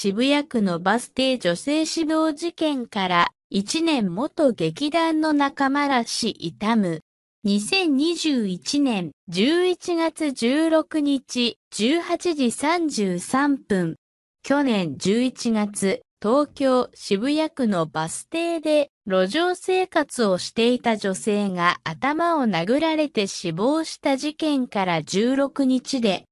渋谷区のバス停女性死亡事件から1年元劇団の仲間らし痛む。2021年11月16日18時33分。去年11月、東京渋谷区のバス停で路上生活をしていた女性が頭を殴られて死亡した事件から16日で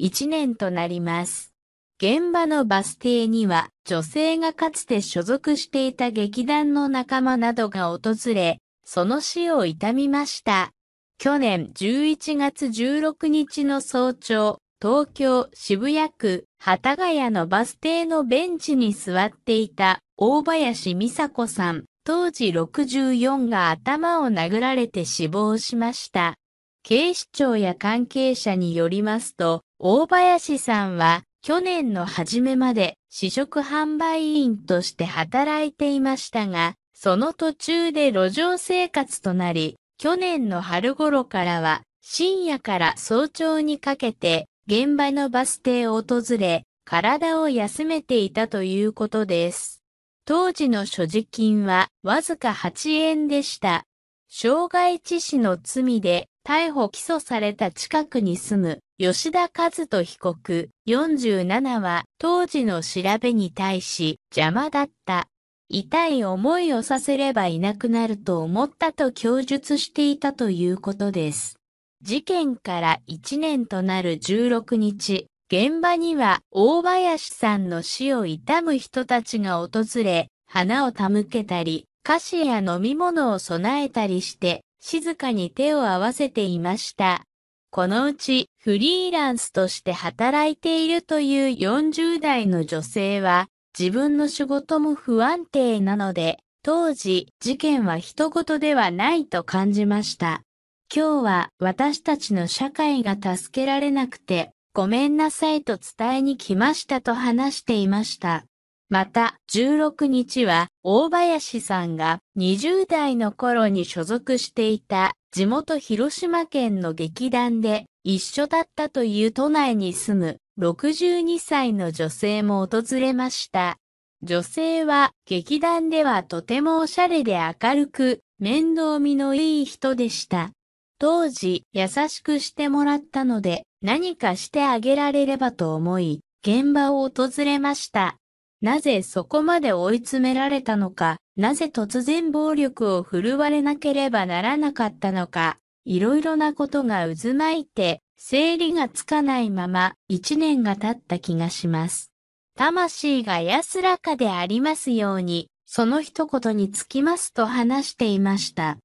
1年となります。現場のバス停には女性がかつて所属していた劇団の仲間などが訪れ、その死を悼みました。去年11月16日の早朝、東京渋谷区幡ヶ谷のバス停のベンチに座っていた大林美佐子さん、当時64が頭を殴られて死亡しました。警視庁や関係者によりますと、大林さんは去年の初めまで試食販売員として働いていましたが、その途中で路上生活となり、去年の春頃からは深夜から早朝にかけて現場のバス停を訪れ、体を休めていたということです。当時の所持金はわずか8円でした。傷害致死の罪で逮捕起訴された近くに住む吉田和人被告47は当時の調べに対し邪魔だった。痛い思いをさせればいなくなると思ったと供述していたということです。事件から1年となる16日、現場には大林さんの死を悼む人たちが訪れ、花を手向けたり、菓子や飲み物を備えたりして、静かに手を合わせていました。このうちフリーランスとして働いているという40代の女性は、自分の仕事も不安定なので、当時、事件は人事ではないと感じました。今日は私たちの社会が助けられなくて、ごめんなさいと伝えに来ましたと話していました。また、16日は、大林さんが20代の頃に所属していた地元広島県の劇団で一緒だったという都内に住む62歳の女性も訪れました。女性は劇団ではとてもおしゃれで明るく面倒見のいい人でした。当時優しくしてもらったので何かしてあげられればと思い現場を訪れました。なぜそこまで追い詰められたのか、なぜ突然暴力を振るわれなければならなかったのか、いろいろなことが渦巻いて、整理がつかないまま、一年が経った気がします。魂が安らかでありますように、その一言につきますと話していました。